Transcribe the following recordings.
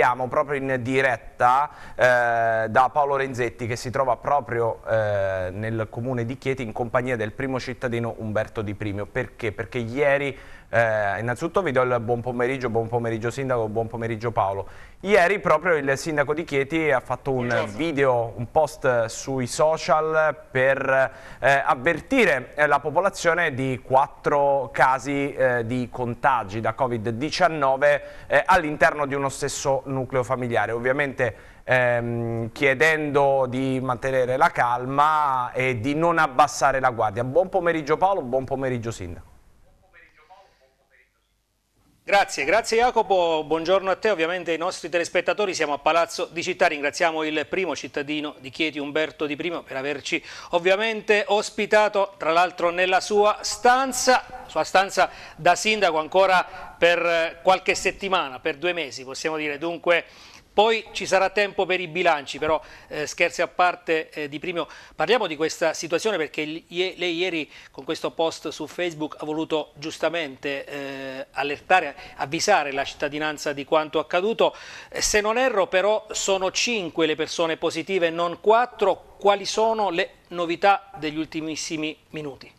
andiamo proprio in diretta eh, da Paolo Renzetti che si trova proprio eh, nel comune di Chieti in compagnia del primo cittadino Umberto Di Primio. Perché? Perché ieri eh, innanzitutto vi do il buon pomeriggio, buon pomeriggio sindaco, buon pomeriggio Paolo. Ieri proprio il sindaco di Chieti ha fatto un Buongiorno. video, un post sui social per eh, avvertire eh, la popolazione di quattro casi eh, di contagi da Covid-19 eh, all'interno di uno stesso nucleo familiare. Ovviamente Ehm, chiedendo di mantenere la calma e di non abbassare la guardia. Buon pomeriggio Paolo, buon pomeriggio Sindaco. Grazie, grazie Jacopo, buongiorno a te, ovviamente i nostri telespettatori siamo a Palazzo di Città, ringraziamo il primo cittadino di Chieti Umberto Di Primo per averci ovviamente ospitato tra l'altro nella sua stanza, sua stanza da sindaco ancora per eh, qualche settimana, per due mesi possiamo dire, dunque poi ci sarà tempo per i bilanci, però eh, scherzi a parte eh, di Primio, parliamo di questa situazione perché lei ieri con questo post su Facebook ha voluto giustamente eh, allertare, avvisare la cittadinanza di quanto accaduto. Eh, se non erro però sono cinque le persone positive, non quattro. Quali sono le novità degli ultimissimi minuti?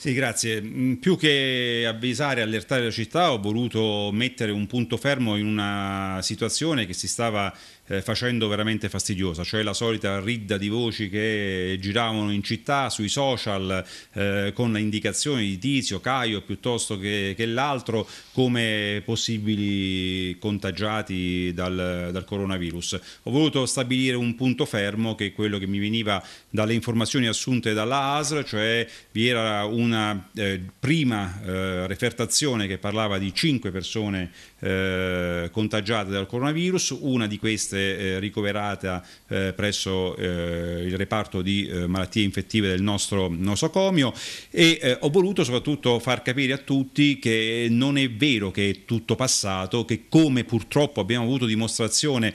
Sì, grazie. Mm, più che avvisare e allertare la città, ho voluto mettere un punto fermo in una situazione che si stava eh, facendo veramente fastidiosa, cioè la solita ridda di voci che giravano in città, sui social, eh, con indicazioni di Tizio, Caio piuttosto che, che l'altro come possibili contagiati dal, dal coronavirus. Ho voluto stabilire un punto fermo che è quello che mi veniva dalle informazioni assunte dalla ASR, cioè vi era una eh, prima eh, refertazione che parlava di 5 persone eh, contagiate dal coronavirus, una di queste eh, ricoverata eh, presso eh, il reparto di eh, malattie infettive del nostro nosocomio e ho voluto soprattutto far capire a tutti che non è vero che è tutto passato, che come purtroppo abbiamo avuto dimostrazione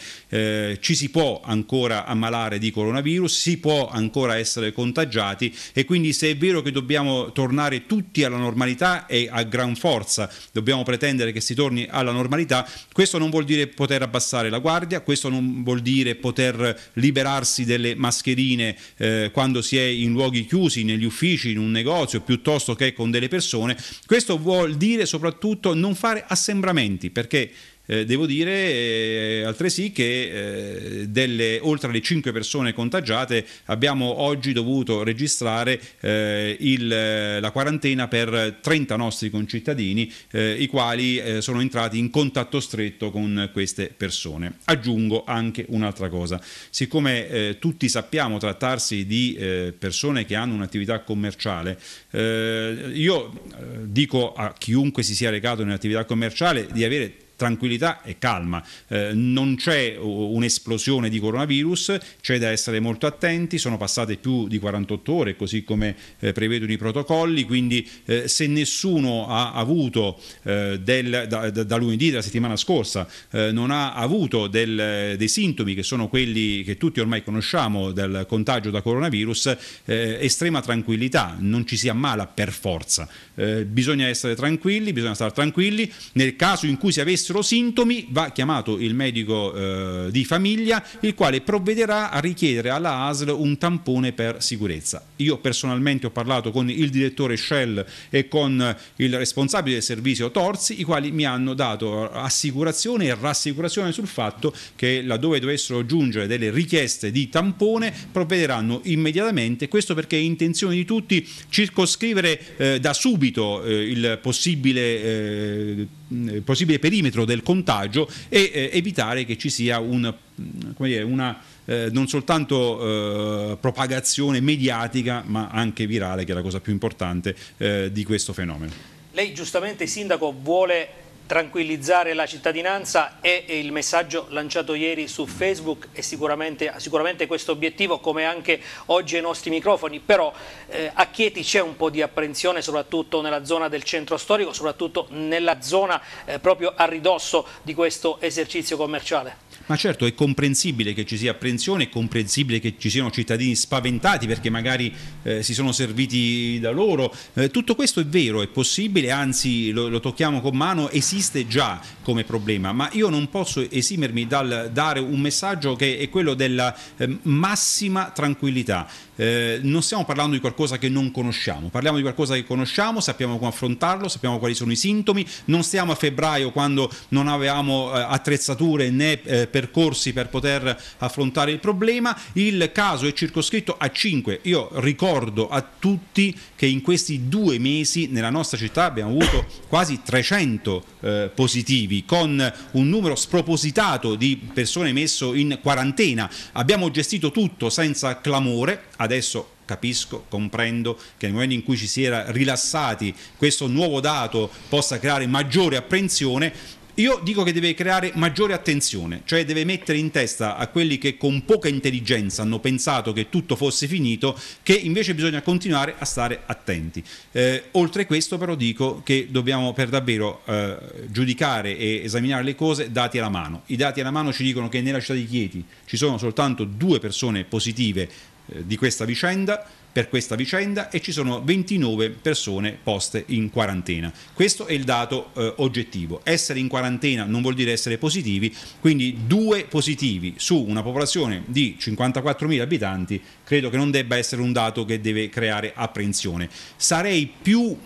ci si può ancora ammalare di coronavirus, si può ancora essere contagiati e quindi se è vero che dobbiamo tornare tutti alla normalità e a gran forza dobbiamo pretendere che si torni alla normalità, questo non vuol dire poter abbassare la guardia, questo non vuol dire poter liberarsi delle mascherine eh, quando si è in luoghi chiusi, negli uffici, in un negozio, piuttosto che con delle persone, questo vuol dire soprattutto non fare assembramenti, perché eh, devo dire eh, altresì che eh, delle oltre alle 5 persone contagiate abbiamo oggi dovuto registrare eh, il, la quarantena per 30 nostri concittadini eh, i quali eh, sono entrati in contatto stretto con queste persone. Aggiungo anche un'altra cosa, siccome tutti sappiamo trattarsi di persone che hanno un'attività commerciale, io dico a chiunque si sia recato in un'attività commerciale di avere tranquillità e calma. Eh, non c'è un'esplosione di coronavirus, c'è da essere molto attenti, sono passate più di 48 ore, così come eh, prevedono i protocolli, quindi eh, se nessuno ha avuto eh, del, da, da, lunedì della settimana scorsa, eh, non ha avuto del, dei sintomi che sono quelli che tutti ormai conosciamo del contagio da coronavirus, eh, estrema tranquillità, non ci si ammala per forza. bisogna essere tranquilli, bisogna stare tranquilli. Nel caso in cui si avessero avessero sintomi va chiamato il medico eh, di famiglia il quale provvederà a richiedere alla ASL un tampone per sicurezza. Io personalmente ho parlato con il direttore Shell e con il responsabile del servizio Torzi i quali mi hanno dato eh, assicurazione e rassicurazione sul fatto che laddove dovessero giungere delle richieste di tampone provvederanno immediatamente, questo perché è intenzione di tutti circoscrivere eh, da subito eh, il possibile eh, eh, possibile perimetro del contagio e eh, evitare che ci sia un, mm, dire, una eh, non soltanto eh, propagazione mediatica ma anche virale che è la cosa più importante eh, di questo fenomeno. Lei giustamente Sindaco vuole tranquillizzare la cittadinanza è il messaggio lanciato ieri su Facebook e sicuramente, sicuramente questo obiettivo come anche oggi ai nostri microfoni, però eh, a Chieti c'è un po' di apprensione soprattutto nella zona del centro storico, soprattutto nella zona eh, proprio a ridosso di questo esercizio commerciale. Ma certo è comprensibile che ci sia apprensione, è comprensibile che ci siano cittadini spaventati perché magari eh, si sono serviti da loro. Eh, tutto questo è vero, è possibile, anzi lo, lo, tocchiamo con mano, esiste già come problema, ma io non posso esimermi dal dare un messaggio che è quello della eh, massima tranquillità. Eh, non stiamo parlando di qualcosa che non conosciamo, parliamo di qualcosa che conosciamo, sappiamo come affrontarlo, sappiamo quali sono i sintomi, non stiamo a febbraio quando non avevamo eh, attrezzature né eh, percorsi per poter affrontare il problema, il caso è circoscritto a 5, io ricordo a tutti che in questi due mesi nella nostra città abbiamo avuto quasi 300 eh, positivi con un numero spropositato di persone messo in quarantena, abbiamo gestito tutto senza clamore, adesso capisco, comprendo che nel momento in cui ci si era rilassati questo nuovo dato possa creare maggiore apprensione, io dico che deve creare maggiore attenzione, cioè deve mettere in testa a quelli che con poca intelligenza hanno pensato che tutto fosse finito, che invece bisogna continuare a stare attenti. Eh, oltre questo però dico che dobbiamo per davvero eh, giudicare e esaminare le cose dati alla mano. I dati alla mano ci dicono che nella città di Chieti ci sono soltanto due persone positive eh, di questa vicenda per questa vicenda e ci sono 29 persone poste in quarantena. Questo è il dato eh, oggettivo. Essere in quarantena non vuol dire essere positivi, quindi due positivi su una popolazione di 54.000 abitanti credo che non debba essere un dato che deve creare apprensione. Sarei più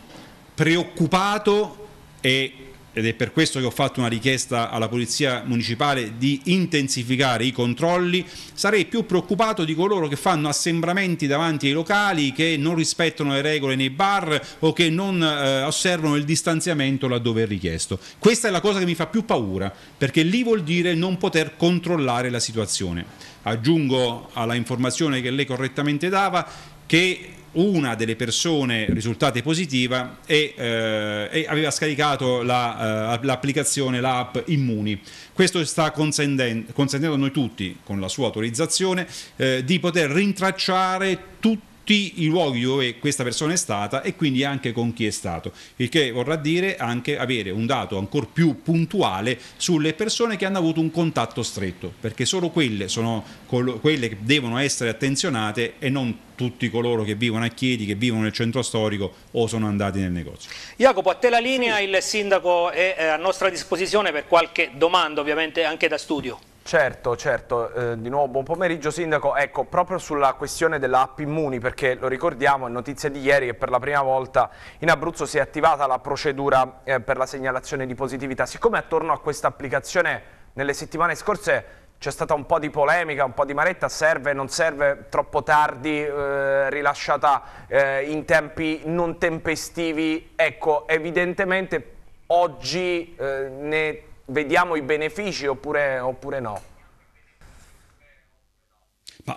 preoccupato e ed è per questo che ho fatto una richiesta alla Polizia Municipale di intensificare i controlli, sarei più preoccupato di coloro che fanno assembramenti davanti ai locali, che non rispettano le regole nei bar o che non eh, osservano il distanziamento laddove è richiesto. Questa è la cosa che mi fa più paura, perché lì vuol dire non poter controllare la situazione. Aggiungo alla informazione che lei correttamente dava che una delle persone risultate positiva e, eh, e aveva scaricato la, uh, l'applicazione, l'app Immuni. Questo sta consentendo, consentendo, a noi tutti, con la sua autorizzazione, eh, di poter rintracciare tutti tutti i luoghi dove questa persona è stata e quindi anche con chi è stato, il che vorrà dire anche avere un dato ancora più puntuale sulle persone che hanno avuto un contatto stretto, perché solo quelle sono quelle che devono essere attenzionate e non tutti coloro che vivono a Chiedi, che vivono nel centro storico o sono andati nel negozio. Jacopo, a te la linea, il sindaco è eh, a nostra disposizione per qualche domanda ovviamente anche da studio. Certo, certo, eh, di nuovo buon pomeriggio Sindaco, ecco proprio sulla questione dell'app Immuni perché lo ricordiamo è notizia di ieri che per la prima volta in Abruzzo si è attivata la procedura eh, per la segnalazione di positività, siccome attorno a questa applicazione nelle settimane scorse c'è stata un po' di polemica, un po' di maretta, serve, non serve, troppo tardi, eh, rilasciata eh, in tempi non tempestivi, ecco evidentemente oggi eh, ne vediamo i benefici oppure, oppure no?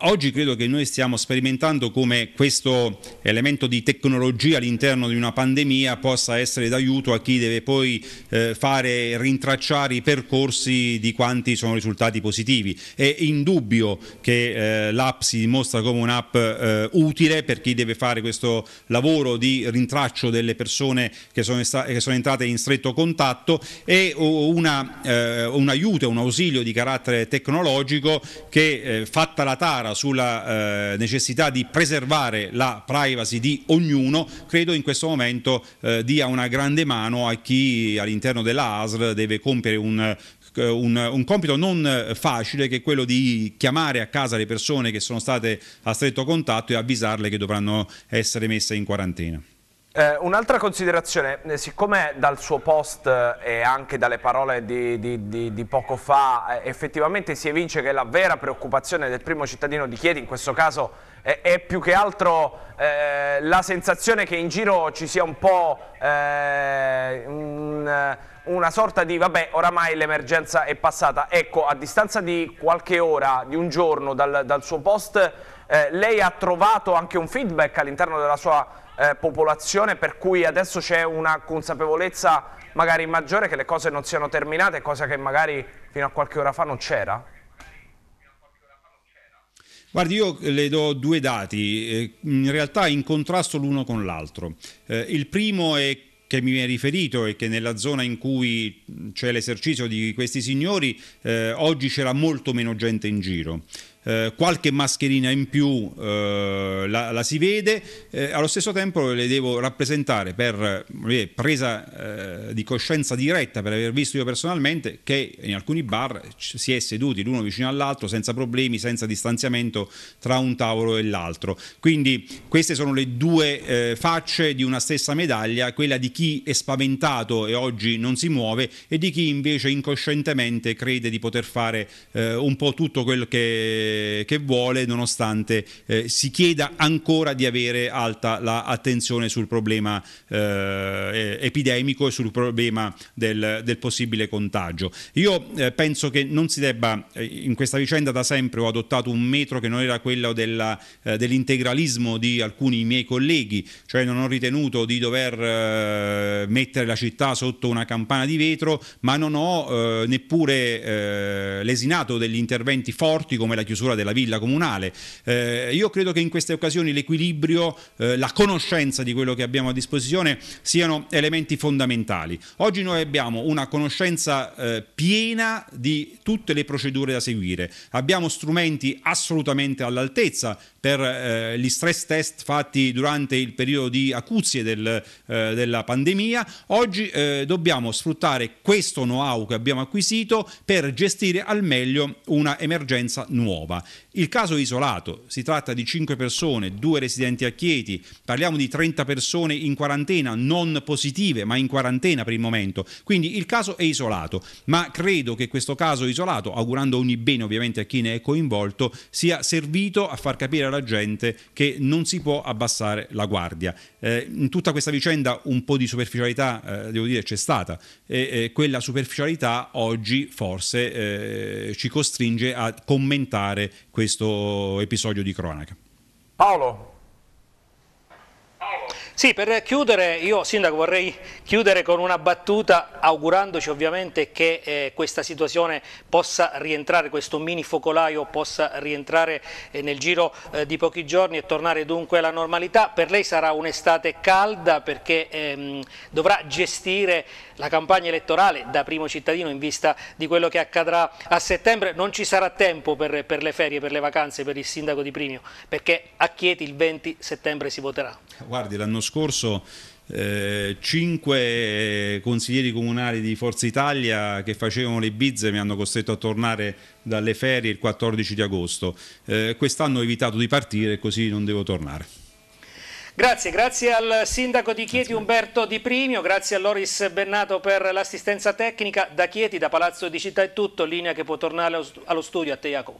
oggi credo che noi stiamo sperimentando come questo elemento di tecnologia all'interno di una pandemia possa essere d'aiuto a chi deve poi eh, fare rintracciare i percorsi di quanti sono risultati positivi. È indubbio che eh, l'app si dimostra come un'app eh, utile per chi deve fare questo lavoro di rintraccio delle persone che sono, che sono entrate in stretto contatto e una, eh, un aiuto, un ausilio di carattere tecnologico che eh, fatta la tara chiara sulla eh, necessità di preservare la privacy di ognuno, credo in questo momento eh, dia una grande mano a chi all'interno della ASL deve compiere un eh, un, un, compito non facile che è quello di chiamare a casa le persone che sono state a stretto contatto e avvisarle che dovranno essere messe in quarantena. Eh, un'altra considerazione, eh, siccome dal suo post eh, e anche dalle parole di, di, di, di poco fa eh, effettivamente si evince che la vera preoccupazione del primo cittadino di Chieti in questo caso è, è più che altro eh, la sensazione che in giro ci sia un po' un, una sorta di vabbè oramai l'emergenza è passata, ecco a distanza di qualche ora, di un giorno dal, dal suo post lei ha trovato anche un feedback all'interno della sua eh, popolazione per cui adesso c'è una consapevolezza magari maggiore che le cose non siano terminate, cosa che magari fino a qualche ora fa non c'era? Guardi, io le do due dati, eh, in realtà in contrasto l'uno con l'altro. Eh, il primo è che mi viene riferito e che nella zona in cui c'è l'esercizio di questi signori eh, oggi c'era molto meno gente in giro. Eh, qualche mascherina in più eh, la, la, si vede, eh, allo stesso tempo le devo rappresentare per presa eh, di coscienza diretta, per aver visto io personalmente, che in alcuni bar si è seduti l'uno vicino all'altro senza problemi, senza distanziamento tra un tavolo e l'altro. Quindi queste sono le due eh, facce di una stessa medaglia, quella di chi è spaventato e oggi non si muove e di chi invece incoscientemente crede di poter fare un po' tutto quel che eh, che vuole, nonostante eh, si chieda ancora di avere alta l'attenzione la sul problema eh, epidemico e sul problema del, del possibile contagio. Io eh, penso che non si debba, eh, in questa vicenda da sempre ho adottato un metro che non era quello dell'integralismo di alcuni miei colleghi, cioè non ho ritenuto di dover mettere la città sotto una campana di vetro, ma non ho neppure lesinato degli interventi forti come la chiusura chiusura della villa comunale. Eh, io credo che in queste occasioni l'equilibrio, eh, la conoscenza di quello che abbiamo a disposizione siano elementi fondamentali. Oggi noi abbiamo una conoscenza eh, piena di tutte le procedure da seguire, abbiamo strumenti assolutamente all'altezza per eh, gli stress test fatti durante il periodo di acuzie del, eh, della pandemia. Oggi eh, dobbiamo sfruttare questo know-how che abbiamo acquisito per gestire al meglio una emergenza nuova. Genova. Il caso è isolato, si tratta di 5 persone, 2 residenti a Chieti, parliamo di 30 persone in quarantena, non positive ma in quarantena per il momento, quindi il caso è isolato, ma credo che questo caso isolato, augurando ogni bene ovviamente a chi ne è coinvolto, sia servito a far capire alla gente che non si può abbassare la guardia. Eh, in tutta questa vicenda un po' di superficialità, eh, devo dire, c'è stata e eh, quella superficialità oggi forse eh, ci costringe a commentare questo episodio di cronaca. Paolo, sì, per chiudere, io Sindaco vorrei chiudere con una battuta augurandoci ovviamente che eh, questa situazione possa rientrare, questo mini focolaio possa rientrare eh, nel giro eh, di pochi giorni e tornare dunque alla normalità. Per lei sarà un'estate calda perché ehm, dovrà gestire la campagna elettorale da primo cittadino in vista di quello che accadrà a settembre. Non ci sarà tempo per, per le ferie, per le vacanze, per il Sindaco di Primio, perché a Chieti il 20 settembre si voterà. Guardi, l'anno scorso scorso eh, cinque consiglieri comunali di Forza Italia che facevano le bizze mi hanno costretto a tornare dalle ferie il 14 di agosto. Eh, Quest'anno ho evitato di partire così non devo tornare. Grazie, grazie al sindaco di Chieti Umberto Di Primio, grazie a Loris Bennato per l'assistenza tecnica. Da Chieti, da Palazzo di Città è tutto, linea che può tornare allo studio a te Jacopo.